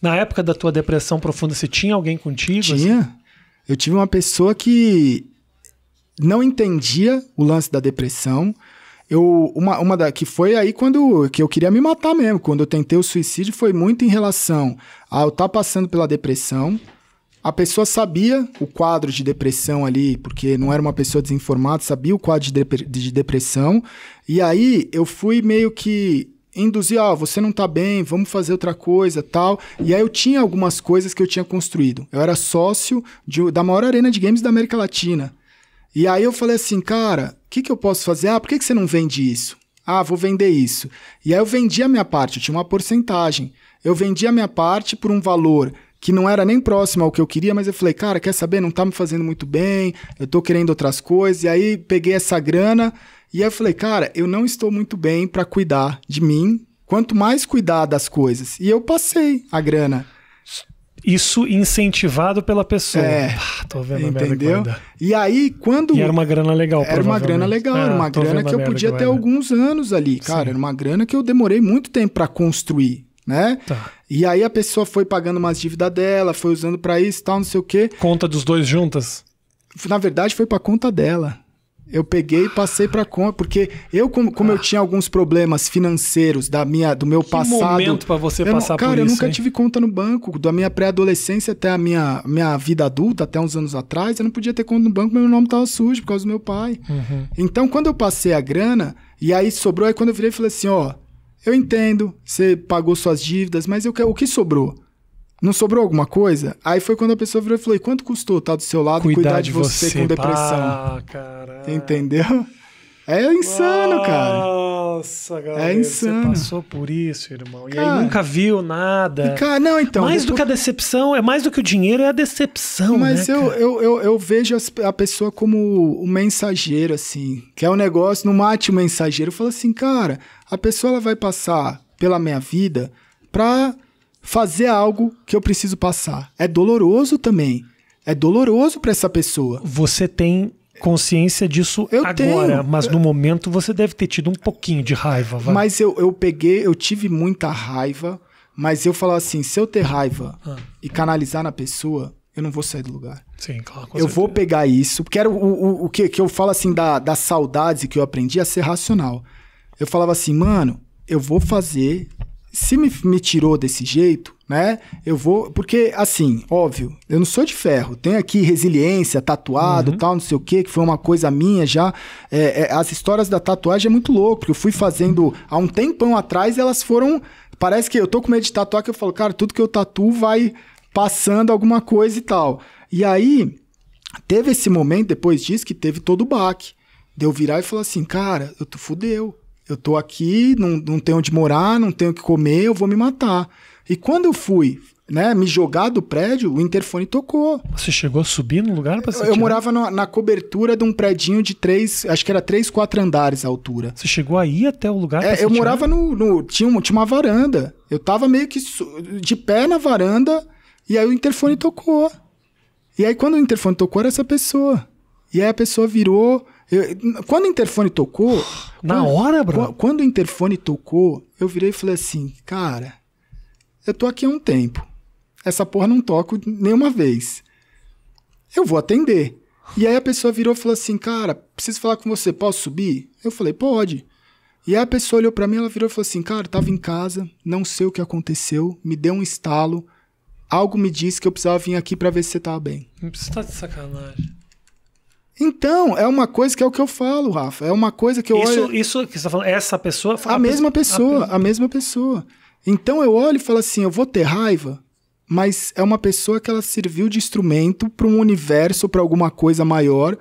Na época da tua depressão profunda, você tinha alguém contigo? Assim? Tinha. Assim? Eu tive uma pessoa que não entendia o lance da depressão. Eu, uma, uma da, que foi aí quando que eu queria me matar mesmo, quando eu tentei o suicídio, foi muito em relação a eu estar tá passando pela depressão. A pessoa sabia o quadro de depressão ali, porque não era uma pessoa desinformada, sabia o quadro de, de depressão. E aí eu fui meio que induzir, ó, oh, você não tá bem, vamos fazer outra coisa, tal. E aí eu tinha algumas coisas que eu tinha construído. Eu era sócio de, da maior arena de games da América Latina. E aí eu falei assim, cara, o que, que eu posso fazer? Ah, por que, que você não vende isso? Ah, vou vender isso. E aí eu vendi a minha parte, eu tinha uma porcentagem. Eu vendi a minha parte por um valor que não era nem próximo ao que eu queria, mas eu falei, cara, quer saber? Não tá me fazendo muito bem, eu tô querendo outras coisas. E aí peguei essa grana e aí eu falei, cara, eu não estou muito bem para cuidar de mim, quanto mais cuidar das coisas. E eu passei a grana. Isso incentivado pela pessoa. É, tô vendo entendeu? E aí, quando. E era uma grana legal, Era uma grana legal, era uma ah, grana que eu podia ter alguns anos ali. Cara, Sim. era uma grana que eu demorei muito tempo para construir né? Tá. E aí a pessoa foi pagando umas dívidas dela, foi usando para isso, tal, não sei o quê. Conta dos dois juntas? Na verdade, foi para conta dela eu peguei e passei para conta, porque eu como, como ah. eu tinha alguns problemas financeiros da minha do meu que passado. momento para você passar não, cara, por isso. Cara, eu nunca hein? tive conta no banco, da minha pré-adolescência até a minha, minha vida adulta, até uns anos atrás, eu não podia ter conta no banco, meu nome tava sujo por causa do meu pai. Uhum. Então, quando eu passei a grana e aí sobrou, aí quando eu virei, falei assim, ó, eu entendo, você pagou suas dívidas, mas eu quero o que sobrou? não sobrou alguma coisa? Aí foi quando a pessoa virou e falou: e quanto custou tá do seu lado cuidar, cuidar de você, você, com depressão? Ah, caralho. Entendeu? É insano, Nossa, cara. Nossa, é galera. É insano. Você passou por isso, irmão. Cara, e aí nunca viu nada. cara, não, então. Mais do tô... que a decepção, é mais do que o dinheiro, é a decepção. Né, Mas né, eu, eu, eu, eu, vejo a pessoa como o mensageiro, assim. Que é um negócio, não mate o mensageiro. Eu falo assim, cara, a pessoa ela vai passar pela minha vida pra fazer algo que eu preciso passar. É doloroso também. É doloroso para essa pessoa. Você tem consciência disso eu agora, tenho. mas no momento você deve ter tido um pouquinho de raiva. Vai? Mas eu, eu peguei, eu tive muita raiva, mas eu falava assim, se eu ter raiva ah. e canalizar na pessoa, eu não vou sair do lugar. Sim, claro. Eu certeza. vou pegar isso, porque era o, o, o que, que eu falo assim da, da saudade que eu aprendi a ser racional. Eu falava assim, mano, eu vou fazer se me, me tirou desse jeito, né? Eu vou. Porque, assim, óbvio, eu não sou de ferro. Tem aqui resiliência, tatuado, uhum. tal, não sei o que, que foi uma coisa minha já. É, é, as histórias da tatuagem é muito louco, porque eu fui fazendo há um tempão atrás elas foram. Parece que eu tô com medo de tatuar, que eu falo, cara, tudo que eu tatuo vai passando alguma coisa e tal. E aí, teve esse momento depois disso que teve todo o baque. Deu eu virar e falar assim, cara, eu tô fudeu eu tô aqui, não, não tenho onde morar, não tenho o que comer, eu vou me matar. E quando eu fui, né, me jogar do prédio, o interfone tocou. Você chegou a subir no lugar pra se Eu, morava na, na, cobertura de um predinho de três, acho que era três, quatro andares a altura. Você chegou aí até o lugar? É, eu morava no, no tinha, uma, tinha uma varanda. Eu tava meio que de pé na varanda e aí o interfone tocou. E aí quando o interfone tocou era essa pessoa. E aí a pessoa virou eu, quando o interfone tocou. Na quando, hora, bro? Quando o interfone tocou, eu virei e falei assim, cara, eu tô aqui há um tempo. Essa porra não toco nenhuma vez. Eu vou atender. E aí a pessoa virou e falou assim, cara, preciso falar com você, posso subir? Eu falei, pode. E aí a pessoa olhou para mim, ela virou e falou assim, cara, tava em casa, não sei o que aconteceu, me deu um estalo, algo me disse que eu precisava vir aqui para ver se você tava bem. Você tá de sacanagem. Então, é uma coisa que é o que eu falo, Rafa. É uma coisa que eu isso, olho. Isso que você está falando, essa pessoa fala. A mesma ah, pessoa, a, tá. a mesma pessoa. Então eu olho e falo assim: eu vou ter raiva, mas é uma pessoa que ela serviu de instrumento para um universo, para alguma coisa maior,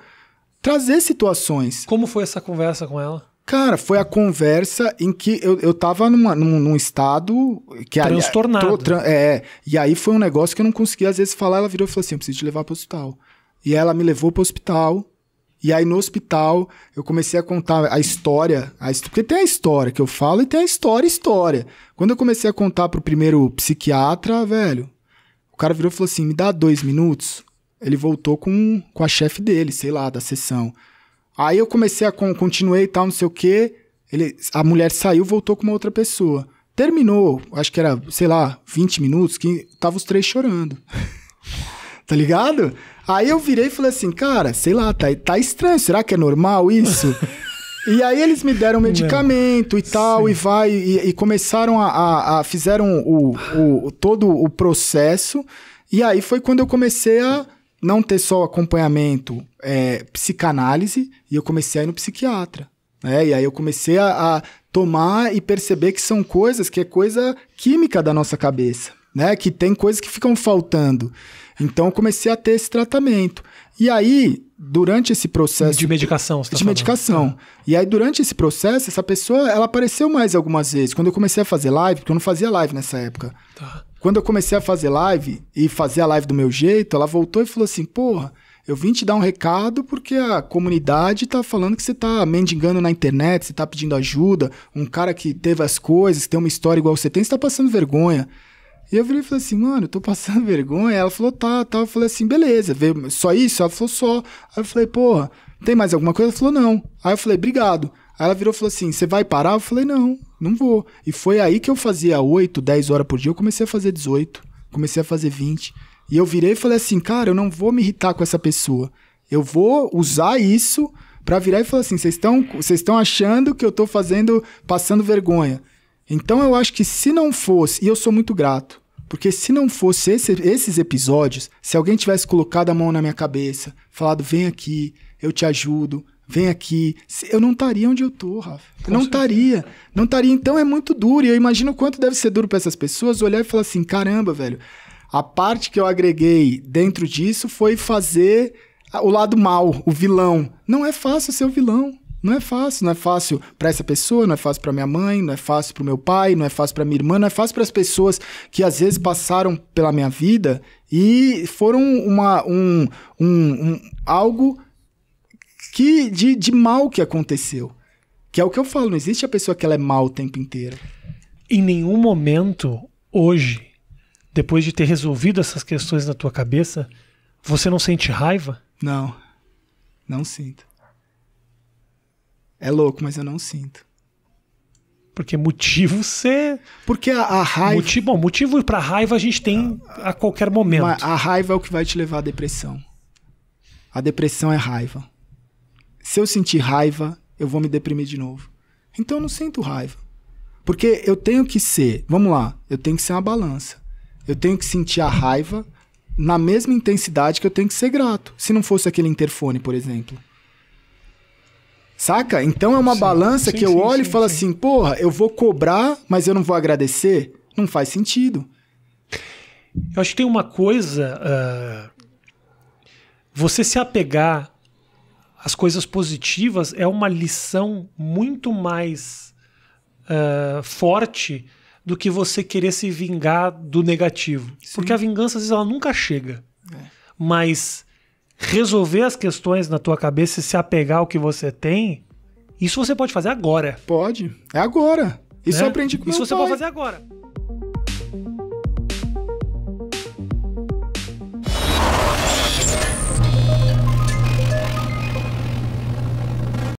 trazer situações. Como foi essa conversa com ela? Cara, foi a conversa em que eu, eu tava numa, num, num estado. Que Transtornado. Ali, tô, é, e aí foi um negócio que eu não conseguia, às vezes, falar. Ela virou e falou assim: eu preciso te levar para o hospital e ela me levou para o hospital. E aí no hospital eu comecei a contar a história, a, porque tem a história que eu falo e tem a história, história. Quando eu comecei a contar pro primeiro psiquiatra, velho, o cara virou e falou assim: me dá dois minutos. Ele voltou com, com a chefe dele, sei lá, da sessão. Aí eu comecei a con continuei e tal, não sei o quê. Ele, a mulher saiu, voltou com uma outra pessoa. Terminou, acho que era, sei lá, 20 minutos, que tava os três chorando. tá ligado? Aí eu virei e falei assim, cara, sei lá, tá, tá estranho, será que é normal isso? e aí eles me deram medicamento Não. e tal, Sim. e vai, e, e começaram a, a, a fizeram o, o, todo o processo, e aí foi quando eu comecei a não ter só acompanhamento, é, psicanálise, e eu comecei a ir no psiquiatra. Né? E aí eu comecei a, a tomar e perceber que são coisas que é coisa química da nossa cabeça né? Que tem coisas que ficam faltando. Então, comecei a ter esse tratamento. E aí, durante esse processo. De medicação, você tá De falando. medicação. Tá. E aí, durante esse processo, essa pessoa, ela apareceu mais algumas vezes. Quando eu comecei a fazer live, porque eu não fazia live nessa época. Tá. Quando eu comecei a fazer live e fazer a live do meu jeito, ela voltou e falou assim: porra. Eu vim te dar um recado porque a comunidade tá falando que você tá mendigando na internet, você tá pedindo ajuda. Um cara que teve as coisas, que tem uma história igual você tem, você tá passando vergonha. E eu virei e falei assim, mano, eu tô passando vergonha. Ela falou, tá, tá. Eu falei assim, beleza, veio só isso? Ela falou, só. Aí eu falei, porra, tem mais alguma coisa? Ela falou, não. Aí eu falei, obrigado. Aí ela virou e falou assim, você vai parar? Eu falei, não, não vou. E foi aí que eu fazia 8, 10 horas por dia. Eu comecei a fazer 18, comecei a fazer 20. E eu virei e falei assim, cara, eu não vou me irritar com essa pessoa. Eu vou usar isso para virar e falar assim, vocês estão achando que eu tô fazendo, passando vergonha. Então eu acho que se não fosse, e eu sou muito grato, porque se não fosse esse, esses episódios, se alguém tivesse colocado a mão na minha cabeça, falado, vem aqui, eu te ajudo, vem aqui, eu não estaria onde eu tô, Rafa. Eu não estaria. Não estaria. Então é muito duro. E eu imagino quanto deve ser duro para essas pessoas olhar e falar assim: caramba, velho, a parte que eu agreguei dentro disso foi fazer o lado mal, o vilão. Não é fácil ser o vilão. Não é fácil, não é fácil para essa pessoa, não é fácil para minha mãe, não é fácil para meu pai, não é fácil para minha irmã, não é fácil para as pessoas que às vezes passaram pela minha vida e foram uma, um, um, um algo que de, de mal que aconteceu. Que é o que eu falo, não existe a pessoa que ela é mal o tempo inteiro. Em nenhum momento, hoje, depois de ter resolvido essas questões na tua cabeça, você não sente raiva? Não, não sinto. É louco, mas eu não sinto. Porque motivo ser? Porque a, a raiva. Motivo, bom, motivo para raiva a gente tem a, a qualquer momento. A raiva é o que vai te levar à depressão. A depressão é raiva. Se eu sentir raiva, eu vou me deprimir de novo. Então eu não sinto raiva. Porque eu tenho que ser, vamos lá, eu tenho que ser uma balança. Eu tenho que sentir a raiva na mesma intensidade que eu tenho que ser grato. Se não fosse aquele interfone, por exemplo. Saca? Então é uma sim, balança sim, que eu sim, olho e falo assim, porra, eu vou cobrar, mas eu não vou agradecer? Não faz sentido. Eu acho que tem uma coisa. Uh, você se apegar às coisas positivas é uma lição muito mais uh, forte do que você querer se vingar do negativo. Porque a vingança, às vezes, ela nunca chega. É. Mas resolver as questões na tua cabeça e se apegar ao que você tem, isso você pode fazer agora. Pode, é agora. Isso né? eu aprendi com isso meu Isso você pode fazer agora.